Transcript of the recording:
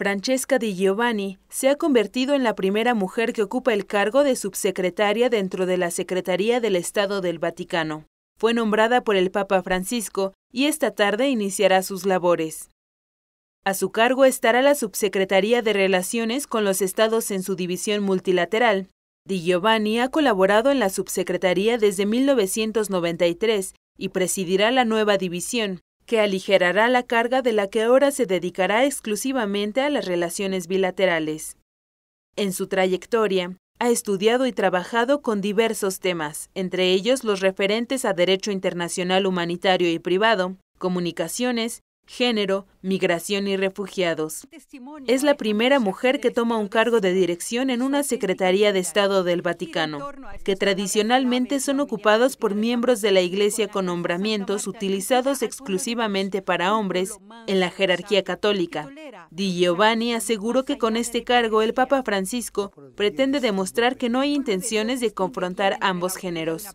Francesca Di Giovanni se ha convertido en la primera mujer que ocupa el cargo de subsecretaria dentro de la Secretaría del Estado del Vaticano. Fue nombrada por el Papa Francisco y esta tarde iniciará sus labores. A su cargo estará la Subsecretaría de Relaciones con los Estados en su división multilateral. Di Giovanni ha colaborado en la subsecretaría desde 1993 y presidirá la nueva división, que aligerará la carga de la que ahora se dedicará exclusivamente a las relaciones bilaterales. En su trayectoria, ha estudiado y trabajado con diversos temas, entre ellos los referentes a derecho internacional humanitario y privado, comunicaciones, género, migración y refugiados. Es la primera mujer que toma un cargo de dirección en una Secretaría de Estado del Vaticano, que tradicionalmente son ocupados por miembros de la Iglesia con nombramientos utilizados exclusivamente para hombres en la jerarquía católica. Di Giovanni aseguró que con este cargo el Papa Francisco pretende demostrar que no hay intenciones de confrontar ambos géneros.